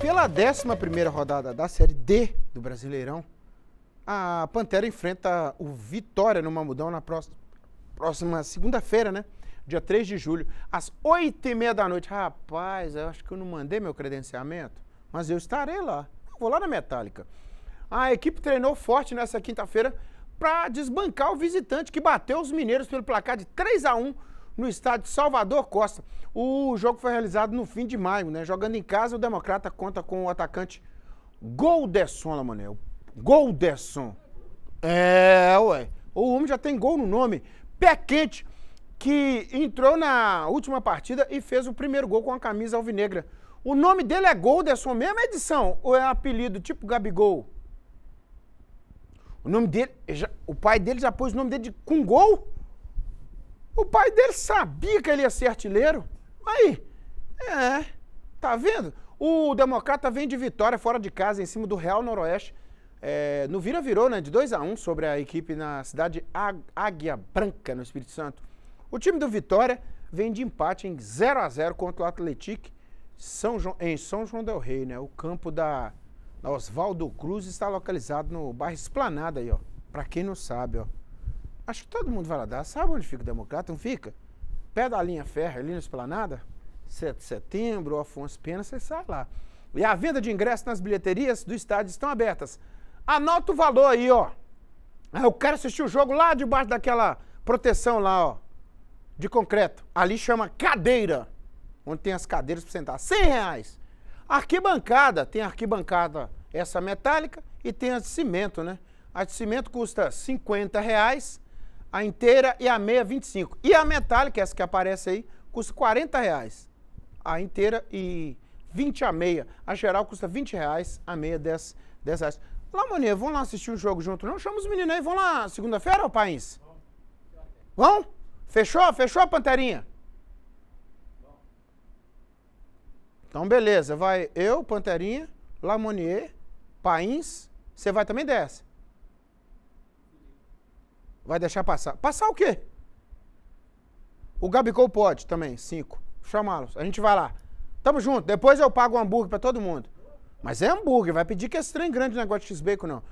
Pela 11 rodada da Série D do Brasileirão, a Pantera enfrenta o Vitória no Mamudão na próxima, próxima segunda-feira, né? Dia 3 de julho, às 8h30 da noite. Rapaz, eu acho que eu não mandei meu credenciamento, mas eu estarei lá. Eu vou lá na Metálica. A equipe treinou forte nessa quinta-feira para desbancar o visitante que bateu os mineiros pelo placar de 3 a 1 no estádio Salvador Costa. O jogo foi realizado no fim de maio, né? Jogando em casa, o Democrata conta com o atacante Golderson, Lamanel. Golderson. É, ué. O homem já tem gol no nome. Pé quente, que entrou na última partida e fez o primeiro gol com a camisa alvinegra. O nome dele é Golderson mesmo, é edição? Ou é um apelido tipo Gabigol? O nome dele, já, o pai dele já pôs o nome dele de, com gol? O pai dele sabia que ele ia ser artilheiro. Aí, é, tá vendo? O Democrata vem de vitória fora de casa, em cima do Real Noroeste. É, no Vira virou, né? De 2 a 1 um sobre a equipe na cidade Águia Branca, no Espírito Santo. O time do Vitória vem de empate em 0 a 0 contra o Atlético São João, em São João del Rei, né? O campo da, da Oswaldo Cruz está localizado no bairro Esplanada aí, ó. Pra quem não sabe, ó. Acho que todo mundo vai lá dar. Sabe onde fica o Democrata? Não fica? Pé da linha ferro, linha esplanada, 7 é de setembro, Afonso Pena, você sai lá. E a venda de ingressos nas bilheterias do estádio estão abertas. Anota o valor aí, ó. Ah, eu quero assistir o jogo lá debaixo daquela proteção lá, ó. De concreto. Ali chama cadeira. Onde tem as cadeiras para sentar. 100 reais. Arquibancada. Tem arquibancada essa metálica e tem a de cimento, né? A de cimento custa 50 reais a inteira e a meia, 25. E a metálica, essa que aparece aí, custa 40 reais. A inteira e 20 a meia. A geral custa 20 reais, a meia 10, 10 reais. Lá, vamos lá assistir o um jogo junto, não? Chama os meninos aí, vão lá segunda-feira, ô País? Vão? Fechou? Fechou, Panterinha? Então, beleza. Vai eu, Panterinha, Lamonier, Pains. Você vai também dessa. Vai deixar passar. Passar o quê? O Gabigol pode também, cinco. Chamá-los. A gente vai lá. Tamo junto. Depois eu pago o um hambúrguer para todo mundo. Mas é hambúrguer. Vai pedir que esse trem grande negócio de X-Bacon, não.